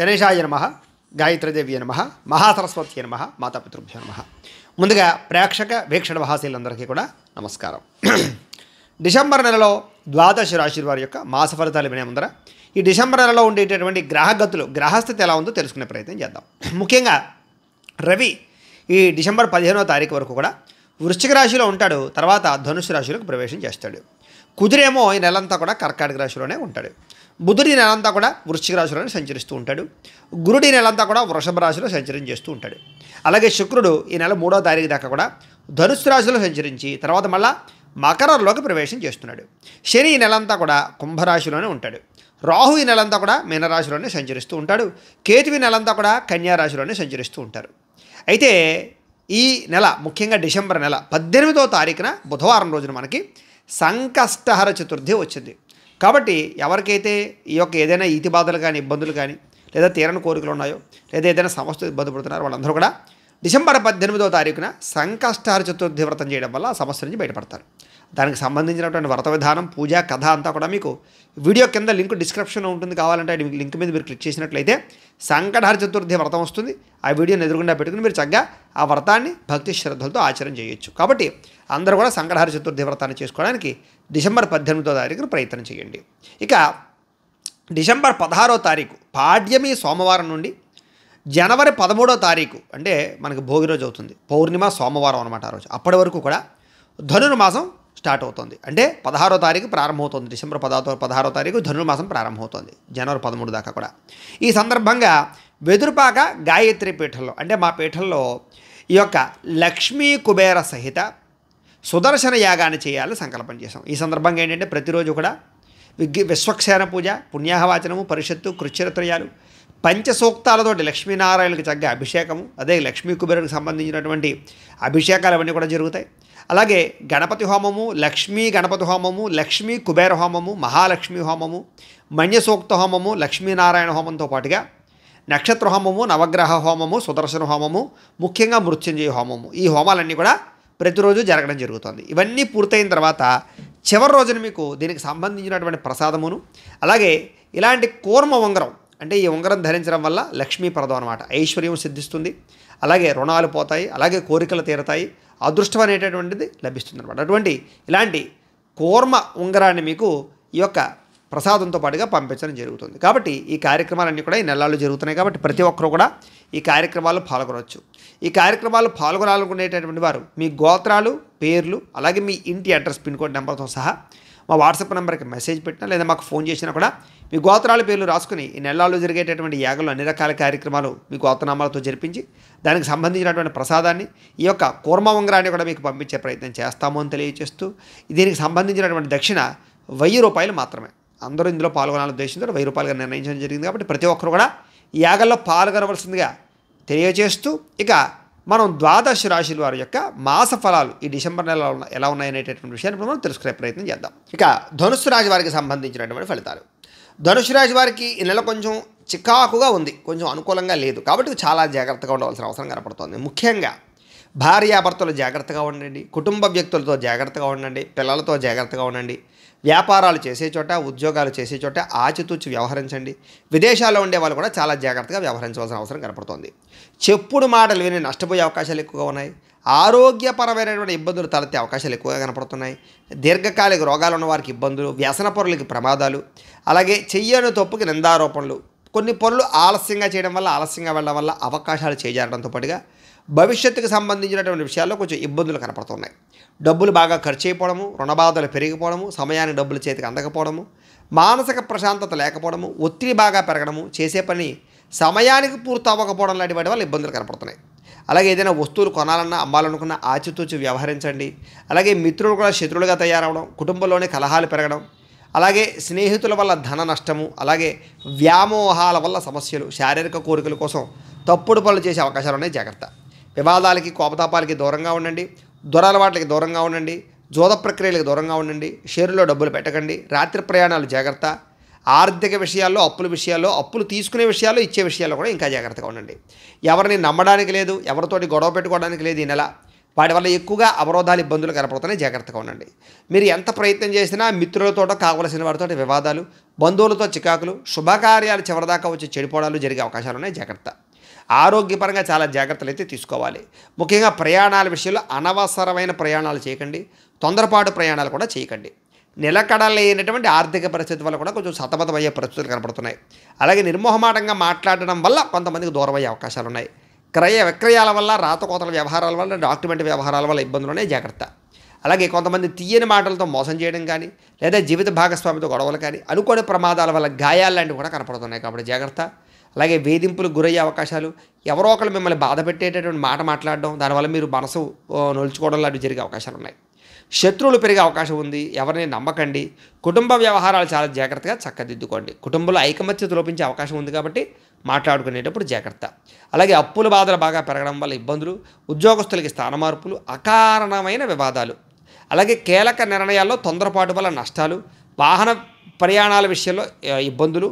గణేశాయ నమ గాయత్రీదేవి నమ మహాసరస్వతి నమ మాతాపితృభ్య నమ ముందుగా ప్రేక్షక వీక్షణ మహాశీలందరికీ కూడా నమస్కారం డిసెంబర్ నెలలో ద్వాదశ రాశి వారి యొక్క మాస ఫలితాలు వినే ముందర ఈ డిసెంబర్ నెలలో ఉండేటటువంటి గ్రహగతులు గ్రహస్థితి ఎలా ఉందో తెలుసుకునే ప్రయత్నం చేద్దాం ముఖ్యంగా రవి ఈ డిసెంబర్ పదిహేనో తారీఖు వరకు కూడా వృశ్చిక రాశిలో ఉంటాడు తర్వాత ధనుసు రాశిలోకి ప్రవేశం చేస్తాడు కుదిరేమో ఈ నెలంతా కూడా కర్కాటక రాశిలోనే ఉంటాడు బుధుడి నెలంతా కూడా వృశ్చిక రాశిలోనే సంచరిస్తూ ఉంటాడు గురుడి నెలంతా కూడా వృషభ రాశిలో సంచరించి చేస్తూ ఉంటాడు అలాగే శుక్రుడు ఈ నెల మూడో తారీఖు దాకా కూడా ధనుసు రాశిలో సంచరించి తర్వాత మళ్ళా మకరంలోకి ప్రవేశం చేస్తున్నాడు శని ఈ నెలంతా కూడా కుంభరాశిలోనే ఉంటాడు రాహు ఈ నెలంతా కూడా మీనరాశిలోనే సంచరిస్తూ ఉంటాడు ఈ నెలంతా కూడా కన్యారాశిలోనే సంచరిస్తూ ఉంటారు అయితే ఈ నెల ముఖ్యంగా డిసెంబర్ నెల పద్దెనిమిదో తారీఖున బుధవారం రోజున మనకి సంకష్టహర చతుర్థి వచ్చింది కాబట్టి ఎవరికైతే ఈ యొక్క ఏదైనా ఈతి బాధలు కానీ ఇబ్బందులు కానీ లేదా తీరని కోరికలు ఉన్నాయో లేదా ఏదైనా సమస్యలు ఇబ్బంది పడుతున్నారో వాళ్ళందరూ కూడా డిసెంబర్ పద్దెనిమిదో తారీఖున సంకష్టార చతుర్థి వ్రతం చేయడం వల్ల ఆ సమస్య నుంచి బయటపడతారు దానికి సంబంధించినటువంటి వ్రత విధానం పూజ కథ అంతా కూడా మీకు వీడియో కింద లింక్ డిస్క్రిప్షన్లో ఉంటుంది కావాలంటే లింక్ మీద మీరు క్లిక్ చేసినట్లయితే సంకటహర చతుర్థి వ్రతం వస్తుంది ఆ వీడియోని ఎదురుకుండా పెట్టుకుని మీరు చక్కగా ఆ వ్రతాన్ని భక్తి శ్రద్ధలతో ఆచరణ చేయొచ్చు కాబట్టి అందరూ కూడా సంకటహర చతుర్థి వ్రతాన్ని చేసుకోవడానికి డిసెంబర్ పద్దెనిమిదో తారీఖున ప్రయత్నం చేయండి ఇక డిసెంబర్ పదహారో తారీఖు పాడ్యమి సోమవారం నుండి జనవరి పదమూడో తారీఖు అంటే మనకు భోగి రోజు అవుతుంది పౌర్ణిమ సోమవారం అనమాట ఆ రోజు అప్పటి వరకు కూడా ధనుర్మాసం స్టార్ట్ అవుతుంది అంటే పదహారో తారీఖు ప్రారంభమవుతుంది డిసెంబర్ పదహారో పదహారో తారీఖు ధనుర్మాసం ప్రారంభమవుతుంది జనవరి పదమూడు దాకా కూడా ఈ సందర్భంగా వెదురుపాక గాయత్రి పీఠంలో అంటే మా పీఠంలో ఈ యొక్క లక్ష్మీ కుబేర సహిత సుదర్శన యాగాన్ని చేయాలని సంకల్పం చేశాం ఈ సందర్భంగా ఏంటంటే ప్రతిరోజు కూడా విజ్ఞ విశ్వక్షేణ పూజ పుణ్యాహవాచనము పరిషత్తు కృత్యరత్రయాలు పంచసూక్తాలతోటి లక్ష్మీనారాయణకు చక్కగా అభిషేకము అదే లక్ష్మీ కుబేరునికి సంబంధించినటువంటి అభిషేకాలు అవన్నీ కూడా జరుగుతాయి అలాగే గణపతి హోమము లక్ష్మీ గణపతి హోమము లక్ష్మీ కుబేర హోమము మహాలక్ష్మి హోమము మన్యసూక్త హోమము లక్ష్మీనారాయణ హోమంతో పాటుగా నక్షత్ర హోమము నవగ్రహ హోమము సుదర్శన హోమము ముఖ్యంగా మృత్యుంజయ హోమము ఈ హోమాలన్నీ కూడా ప్రతిరోజు జరగడం జరుగుతుంది ఇవన్నీ పూర్తయిన తర్వాత చివరి రోజున మీకు దీనికి సంబంధించినటువంటి ప్రసాదమును అలాగే ఇలాంటి కూర్మ ఉంగరం అంటే ఈ ఉంగరం ధరించడం వల్ల లక్ష్మీప్రదం అనమాట ఐశ్వర్యం సిద్ధిస్తుంది అలాగే రుణాలు పోతాయి అలాగే కోరికలు తీరతాయి అదృష్టం అనేటటువంటిది లభిస్తుంది అనమాట అటువంటి ఇలాంటి కూర్మ ఉంగరాన్ని మీకు ఈ యొక్క ప్రసాదంతో పాటుగా పంపించడం జరుగుతుంది కాబట్టి ఈ కార్యక్రమాలన్నీ కూడా ఈ నెలల్లో జరుగుతున్నాయి కాబట్టి ప్రతి ఒక్కరూ కూడా ఈ కార్యక్రమాల్లో పాల్గొనవచ్చు ఈ కార్యక్రమాలు పాల్గొనాలనుకునేటటువంటి వారు మీ గోత్రాలు పేర్లు అలాగే మీ ఇంటి అడ్రస్ పిన్ కోడ్ నెంబర్తో సహా మా వాట్సాప్ నెంబర్కి మెసేజ్ పెట్టినా లేదా మాకు ఫోన్ చేసినా కూడా మీ గోత్రాల పేర్లు రాసుకుని ఈ నెలలో జరిగేటటువంటి యాగంలో అన్ని రకాల కార్యక్రమాలు మీ గోత్రనామాలతో జరిపించి దానికి సంబంధించినటువంటి ప్రసాదాన్ని ఈ యొక్క కూర్మ ఉంగరాన్ని కూడా మీకు పంపించే ప్రయత్నం చేస్తాము అని తెలియజేస్తూ దీనికి సంబంధించినటువంటి దక్షిణ వెయ్యి రూపాయలు మాత్రమే అందరూ ఇందులో పాల్గొనాలని ఉద్దేశంతో వెయ్యి రూపాయలుగా నిర్ణయించడం జరిగింది కాబట్టి ప్రతి ఒక్కరు కూడా యాగంలో పాల్గొనవలసిందిగా తెలియజేస్తూ ఇక మనం ద్వాదశ రాశుల వారి యొక్క మాస ఫలాలు ఈ డిసెంబర్ నెలలో ఉన్న ఎలా ఉన్నాయనేటటువంటి విషయాన్ని మనం తెలుసుకునే ప్రయత్నం చేద్దాం ఇక ధనుసు రాశి వారికి సంబంధించినటువంటి ఫలితాలు ధనుసు రాశి వారికి ఈ నెల కొంచెం చికాకుగా ఉంది కొంచెం అనుకూలంగా లేదు కాబట్టి చాలా జాగ్రత్తగా ఉండవలసిన అవసరం కనపడుతోంది ముఖ్యంగా భార్యాభర్తలు జాగ్రత్తగా ఉండండి కుటుంబ వ్యక్తులతో జాగ్రత్తగా ఉండండి పిల్లలతో జాగ్రత్తగా ఉండండి వ్యాపారాలు చేసే చోట ఉద్యోగాలు చేసే చోట ఆచితూచి వ్యవహరించండి విదేశాల్లో ఉండే వాళ్ళు కూడా చాలా జాగ్రత్తగా వ్యవహరించవలసిన అవసరం కనపడుతోంది చెప్పుడు మాటలు విని నష్టపోయే అవకాశాలు ఎక్కువగా ఉన్నాయి ఆరోగ్యపరమైనటువంటి ఇబ్బందులు తలెత్తే అవకాశాలు ఎక్కువగా కనపడుతున్నాయి దీర్ఘకాలిక రోగాలు ఉన్న వారికి ఇబ్బందులు వ్యసన పొరలకి ప్రమాదాలు అలాగే చెయ్యని తప్పుకి నిందారోపణలు కొన్ని పనులు ఆలస్యంగా చేయడం వల్ల ఆలస్యంగా వెళ్ళడం వల్ల అవకాశాలు చేజారడంతో పాటుగా భవిష్యత్తుకు సంబంధించినటువంటి విషయాల్లో కొంచెం ఇబ్బందులు కనపడుతున్నాయి డబ్బులు బాగా ఖర్చు అయిపోవడము రుణబాధలు పెరిగిపోవడము సమయానికి డబ్బులు చేతికి అందకపోవడము మానసిక ప్రశాంతత లేకపోవడము ఒత్తిడి బాగా పెరగడము చేసే పని సమయానికి పూర్తి అవ్వకపోవడం లాంటి వాటి వల్ల ఇబ్బందులు కనపడుతున్నాయి అలాగే ఏదైనా వస్తువులు కొనాలన్నా అమ్మాలనుకున్న ఆచితూచి వ్యవహరించండి అలాగే మిత్రులు కూడా శత్రులుగా తయారవడం కుటుంబంలోనే కలహాలు పెరగడం అలాగే స్నేహితుల వల్ల ధన నష్టము అలాగే వ్యామోహాల వల్ల సమస్యలు శారీరక కోరికల కోసం తప్పుడు పనులు చేసే అవకాశాలు ఉన్నాయి జాగ్రత్త వివాదాలకి కోపతాపాలకి దూరంగా ఉండండి దురలవాట్లకి దూరంగా ఉండండి జోద ప్రక్రియలకు దూరంగా ఉండండి షేరులో డబ్బులు పెట్టకండి రాత్రి ప్రయాణాలు జాగ్రత్త ఆర్థిక విషయాల్లో అప్పుల విషయాల్లో అప్పులు తీసుకునే విషయాల్లో ఇచ్చే విషయాల్లో కూడా ఇంకా జాగ్రత్తగా ఉండండి ఎవరిని నమ్మడానికి లేదు ఎవరితోటి గొడవ పెట్టుకోవడానికి లేదు ఈ నెల వాటి వల్ల ఎక్కువగా అవరోధాలు ఇబ్బందులు కనపడుతున్నాయి జాగ్రత్తగా ఉండండి మీరు ఎంత ప్రయత్నం చేసినా మిత్రులతో కావలసిన వారితో వివాదాలు బంధువులతో చికాకులు శుభకార్యాలు చివరిదాకా వచ్చి చెడిపోవడాలు జరిగే అవకాశాలు ఉన్నాయి జాగ్రత్త ఆరోగ్యపరంగా చాలా జాగ్రత్తలు అయితే తీసుకోవాలి ముఖ్యంగా ప్రయాణాల విషయంలో అనవసరమైన ప్రయాణాలు చేయకండి తొందరపాటు ప్రయాణాలు కూడా చేయకండి నిలకడలేనటువంటి ఆర్థిక పరిస్థితి వల్ల కూడా కొంచెం సతమతమయ్యే పరిస్థితులు కనపడుతున్నాయి అలాగే నిర్మోహమాటంగా మాట్లాడడం వల్ల కొంతమందికి దూరమయ్యే అవకాశాలు ఉన్నాయి క్రయ విక్రయాల వల్ల రాతకోతల వ్యవహారాల వల్ల డాక్యుమెంట్ వ్యవహారాల వల్ల ఇబ్బందులునే జాగ్రత్త అలాగే కొంతమంది తీయని మాటలతో మోసం చేయడం కానీ లేదా జీవిత భాగస్వామితో గొడవలు కానీ అనుకోని ప్రమాదాల వల్ల గాయాలు లాంటివి కూడా కనపడుతున్నాయి కాబట్టి జాగ్రత్త అలాగే వేధింపులు గురయ్యే అవకాశాలు ఎవరో ఒకరు మిమ్మల్ని బాధ పెట్టేటటువంటి మాట మాట్లాడడం దానివల్ల మీరు మనసు నొలుచుకోవడం లాంటివి జరిగే అవకాశాలు ఉన్నాయి శత్రువులు పెరిగే అవకాశం ఉంది ఎవరిని నమ్మకండి కుటుంబ వ్యవహారాలు చాలా జాగ్రత్తగా చక్కదిద్దుకోండి కుటుంబంలో ఐకమత్యత లోపించే అవకాశం ఉంది కాబట్టి మాట్లాడుకునేటప్పుడు జాగ్రత్త అలాగే అప్పుల బాధలు బాగా పెరగడం వల్ల ఇబ్బందులు ఉద్యోగస్తులకి స్థాన మార్పులు అకారణమైన వివాదాలు అలాగే కీలక నిర్ణయాల్లో తొందరపాటు వల్ల నష్టాలు వాహన ప్రయాణాల విషయంలో ఇబ్బందులు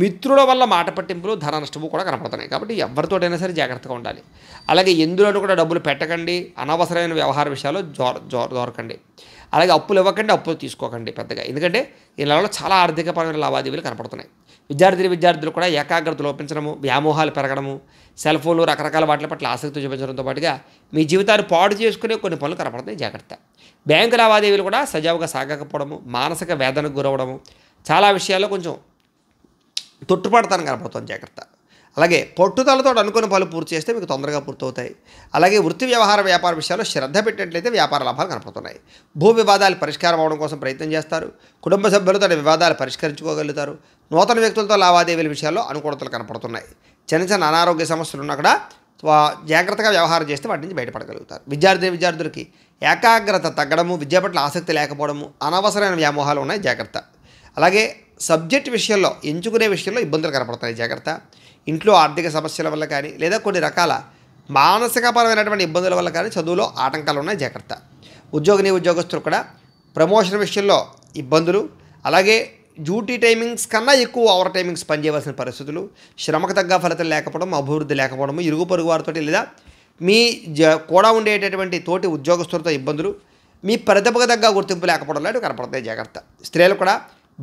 మిత్రుల వల్ల మాట పట్టింపులు ధన నష్టము కూడా కనపడుతున్నాయి కాబట్టి ఎవరితోటైనా సరే జాగ్రత్తగా ఉండాలి అలాగే ఎందులోనూ కూడా డబ్బులు పెట్టకండి అనవసరమైన వ్యవహార విషయాలు జోర జోర దొరకండి అలాగే అప్పులు ఇవ్వకండి అప్పులు తీసుకోకండి పెద్దగా ఎందుకంటే నెలలో చాలా ఆర్థికపరమైన లావాదేవీలు కనపడుతున్నాయి విద్యార్థులు విద్యార్థులు కూడా ఏకాగ్రత లోపించడము వ్యామోహాలు పెరగడము సెల్ ఫోన్లు రకరకాల వాటి పట్ల ఆసక్తి చూపించడంతో పాటుగా మీ జీవితాన్ని పాడు చేసుకునే కొన్ని పనులు కనపడుతున్నాయి జాగ్రత్త బ్యాంకు లావాదేవీలు కూడా సజావుగా సాగకపోవడము మానసిక వేదనకు గురవడము చాలా విషయాల్లో కొంచెం తొట్టుపడతాను కనపడుతుంది జాగ్రత్త అలాగే పట్టుదలతో అనుకుని పనులు పూర్తి చేస్తే మీకు తొందరగా పూర్తవుతాయి అలాగే వృత్తి వ్యవహార వ్యాపార విషయాల్లో శ్రద్ధ పెట్టినట్లయితే వ్యాపార లాభాలు కనపడుతున్నాయి భూ వివాదాలు పరిష్కారం అవడం కోసం ప్రయత్నం చేస్తారు కుటుంబ సభ్యులతో వివాదాలు పరిష్కరించుకోగలుగుతారు నూతన వ్యక్తులతో లావాదేవీల విషయాల్లో అనుకూలతలు కనపడుతున్నాయి చిన్న చిన్న అనారోగ్య సమస్యలు ఉన్నా కూడా జాగ్రత్తగా వ్యవహారం చేస్తే వాటి నుంచి బయటపడగలుగుతారు విద్యార్థి విద్యార్థులకి ఏకాగ్రత తగ్గడము విద్య పట్ల ఆసక్తి లేకపోవడము అనవసరమైన వ్యామోహాలు ఉన్నాయి జాగ్రత్త అలాగే సబ్జెక్ట్ విషయంలో ఎంచుకునే విషయంలో ఇబ్బందులు కనపడతాయి జాగ్రత్త ఇంట్లో ఆర్థిక సమస్యల వల్ల కానీ లేదా కొన్ని రకాల మానసికపరమైనటువంటి ఇబ్బందుల వల్ల కానీ చదువులో ఆటంకాలు ఉన్నాయి జాగ్రత్త ఉద్యోగిని ఉద్యోగస్తులు కూడా ప్రమోషన్ విషయంలో ఇబ్బందులు అలాగే డ్యూటీ టైమింగ్స్ కన్నా ఎక్కువ ఓవర్ టైమింగ్స్ పనిచేయవలసిన పరిస్థితులు శ్రమకు తగ్గ ఫలితం లేకపోవడం అభివృద్ధి లేకపోవడం ఇరుగు పొరుగు వారితో లేదా మీ జ కూడా ఉండేటటువంటి తోటి ఉద్యోగస్తులతో ఇబ్బందులు మీ ప్రతిభకు తగ్గ గుర్తింపు లేకపోవడం లాంటివి కనపడతాయి జాగ్రత్త స్త్రీలు కూడా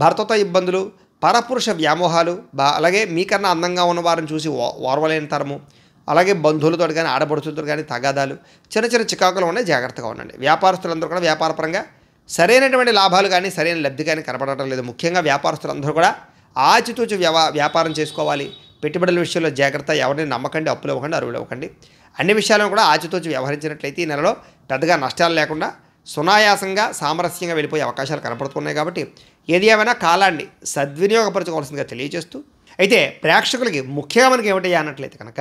భర్తతో ఇబ్బందులు పరపురుష వ్యామోహాలు బా అలాగే మీకన్నా అందంగా ఉన్నవారిని చూసి ఓర్వలేని తరము అలాగే బంధువులతో కానీ ఆడబడుచులతో కానీ తగాదాలు చిన్న చిన్న చికాకులు ఉన్నాయి జాగ్రత్తగా ఉండండి వ్యాపారస్తులందరూ కూడా వ్యాపారపరంగా సరైనటువంటి లాభాలు కానీ సరైన లబ్ధి కానీ కనపడటం లేదు ముఖ్యంగా వ్యాపారస్తులందరూ కూడా ఆచితూచి వ్యవా వ్యాపారం చేసుకోవాలి పెట్టుబడుల విషయంలో జాగ్రత్త ఎవరిని నమ్మకండి అప్పులు ఇవ్వకండి అరువులు ఇవ్వకండి అన్ని విషయాలను కూడా ఆచితూచి వ్యవహరించినట్లయితే ఈ నెలలో పెద్దగా నష్టాలు లేకుండా సునాయాసంగా సామరస్యంగా వెళ్ళిపోయే అవకాశాలు కనపడుతున్నాయి కాబట్టి ఏది ఏమైనా కాలాన్ని సద్వినియోగపరచుకోవాల్సిందిగా తెలియజేస్తూ అయితే ప్రేక్షకులకి ముఖ్యంగా మనకి ఏమిటయ్యా అన్నట్లయితే కనుక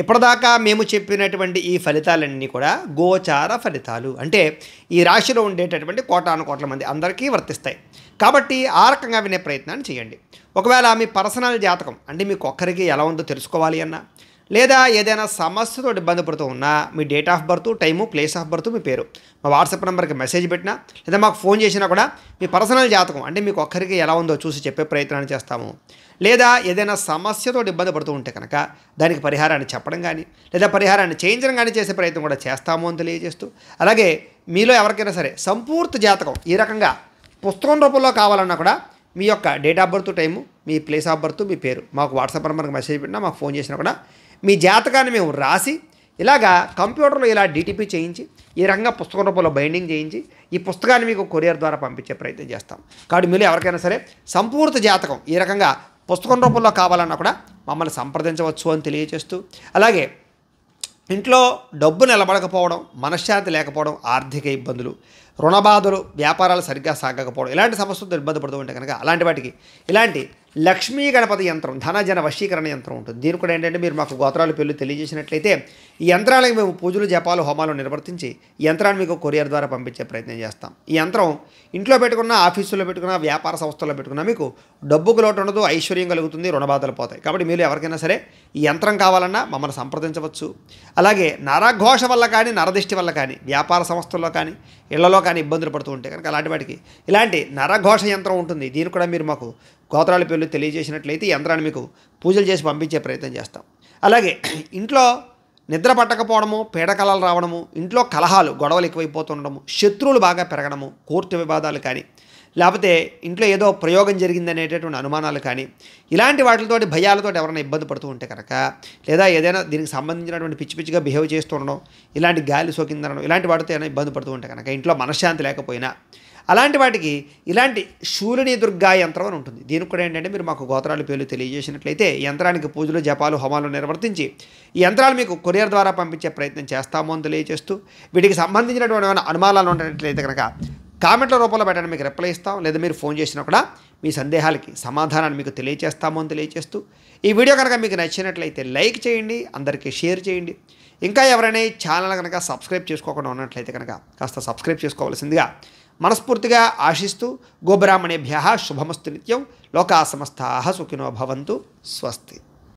ఇప్పటిదాకా మేము చెప్పినటువంటి ఈ ఫలితాలన్నీ కూడా గోచార ఫలితాలు అంటే ఈ రాశిలో ఉండేటటువంటి కోటాను కోట్ల మంది అందరికీ వర్తిస్తాయి కాబట్టి ఆ రకంగా వినే ప్రయత్నాన్ని చేయండి ఒకవేళ మీ పర్సనల్ జాతకం అంటే మీకు ఒక్కరికి ఎలా ఉందో తెలుసుకోవాలి అన్నా లేదా ఏదైనా సమస్యతో ఇబ్బంది పడుతూ ఉన్నా మీ date of birth time place of birth మీ పేరు మా వాట్సాప్ నెంబర్కి మెసేజ్ పెట్టినా లేదా మాకు ఫోన్ చేసినా కూడా మీ పర్సనల్ జాతకం అంటే మీకు ఒక్కరికి ఎలా ఉందో చూసి చెప్పే ప్రయత్నాన్ని చేస్తాము లేదా ఏదైనా సమస్యతో ఇబ్బంది పడుతూ ఉంటే కనుక దానికి పరిహారాన్ని చెప్పడం కానీ లేదా పరిహారాన్ని చేయించడం కానీ చేసే ప్రయత్నం కూడా చేస్తాము అని తెలియజేస్తూ అలాగే మీలో ఎవరికైనా సరే సంపూర్తి జాతకం ఈ రకంగా పుస్తకం రూపంలో కావాలన్నా కూడా మీ యొక్క డేట్ ఆఫ్ బర్త్ టైము మీ ప్లేస్ ఆఫ్ బర్త్ మీ పేరు మాకు వాట్సాప్ నెంబర్కి మెసేజ్ పెట్టినా మాకు ఫోన్ చేసినా కూడా మీ జాతకాన్ని మేము రాసి ఇలాగా కంప్యూటర్లో ఇలా డీటీపీ చేయించి ఈ రకంగా పుస్తకం రూపంలో బైండింగ్ చేయించి ఈ పుస్తకాన్ని మీకు కొరియర్ ద్వారా పంపించే ప్రయత్నం చేస్తాం కాబట్టి మీరు ఎవరికైనా సరే సంపూర్త జాతకం ఈ రకంగా పుస్తకం రూపంలో కావాలన్నా కూడా మమ్మల్ని సంప్రదించవచ్చు అని తెలియజేస్తూ అలాగే ఇంట్లో డబ్బు నిలబడకపోవడం మనశ్శాంతి లేకపోవడం ఆర్థిక ఇబ్బందులు రుణబాధలు వ్యాపారాలు సరిగ్గా సాగకపోవడం ఇలాంటి సమస్యలతో ఇబ్బంది పడుతూ ఉంటాయి కనుక అలాంటి వాటికి ఇలాంటి లక్ష్మీ గణపతి యంత్రం ధనజన వశీకరణ యంత్రం ఉంటుంది దీని కూడా ఏంటంటే మీరు మాకు గోత్రాలు పేర్లు తెలియజేసినట్లయితే ఈ యంత్రాలకు మేము పూజలు జపాలు హోమాలు నిర్వర్తించి యంత్రాన్ని మీకు కొరియర్ ద్వారా పంపించే ప్రయత్నం చేస్తాం ఈ యంత్రం ఇంట్లో పెట్టుకున్న ఆఫీసులో పెట్టుకున్న వ్యాపార సంస్థల్లో పెట్టుకున్న మీకు డబ్బుకు లోటు ఉండదు ఐశ్వర్యం కలుగుతుంది రుణబాధలు పోతాయి కాబట్టి మీరు ఎవరికైనా సరే ఈ యంత్రం కావాలన్నా మమ్మల్ని సంప్రదించవచ్చు అలాగే నరఘోష వల్ల కానీ నరదిష్టి వల్ల కానీ వ్యాపార సంస్థల్లో కానీ ఇళ్లలో కానీ ఇబ్బందులు పడుతూ ఉంటాయి కనుక అలాంటి వాటికి ఇలాంటి నరఘోష యంత్రం ఉంటుంది దీన్ని కూడా మీరు మాకు గోత్రాల పేర్లు తెలియజేసినట్లయితే యంత్రాన్ని మీకు పూజలు చేసి పంపించే ప్రయత్నం చేస్తాం అలాగే ఇంట్లో నిద్ర పట్టకపోవడము పీడకలలు రావడము ఇంట్లో కలహాలు గొడవలు ఎక్కువైపోతుండడము శత్రువులు బాగా పెరగడము కోర్టు వివాదాలు కానీ లేకపోతే ఇంట్లో ఏదో ప్రయోగం జరిగిందనేటటువంటి అనుమానాలు కానీ ఇలాంటి వాటితోటి భయాలతో ఎవరైనా ఇబ్బంది పడుతూ ఉంటే కనుక లేదా ఏదైనా దీనికి సంబంధించినటువంటి పిచ్చి పిచ్చిగా బిహేవ్ చేస్తూ ఉండడం ఇలాంటి గాలి సోకిందనడం ఇలాంటి వాటితో ఏమైనా ఇబ్బంది పడుతూ ఉంటే కనుక ఇంట్లో మనశ్శాంతి లేకపోయినా అలాంటి వాటికి ఇలాంటి శూలిని దుర్గా యంత్రం అని ఉంటుంది దీనికి కూడా ఏంటంటే మీరు మాకు గోత్రాలు పేర్లు తెలియజేసినట్లయితే యంత్రానికి పూజలు జపాలు హోమాలు నిర్వర్తించి ఈ యంత్రాలు మీకు కొరియర్ ద్వారా పంపించే ప్రయత్నం చేస్తామో అని తెలియజేస్తూ వీటికి సంబంధించినటువంటి ఏమైనా అనుమానాలు ఉన్నట్లయితే కనుక కామెంట్ల రూపంలో పెట్టడం మీకు రిప్లై ఇస్తాం లేదా మీరు ఫోన్ చేసినా కూడా మీ సందేహాలకి సమాధానాన్ని మీకు తెలియచేస్తామో అని తెలియచేస్తూ ఈ వీడియో కనుక మీకు నచ్చినట్లయితే లైక్ చేయండి అందరికీ షేర్ చేయండి ఇంకా ఎవరైనా ఛానల్ కనుక సబ్స్క్రైబ్ చేసుకోకుండా ఉన్నట్లయితే కనుక కాస్త సబ్స్క్రైబ్ చేసుకోవాల్సిందిగా మనస్ఫూర్తిగా ఆశిస్తూ గోబ్రాహ్మణేభ్య శుభమస్తు నిత్యం లోకా సమస్తా సుఖినో భవంతు స్వస్తి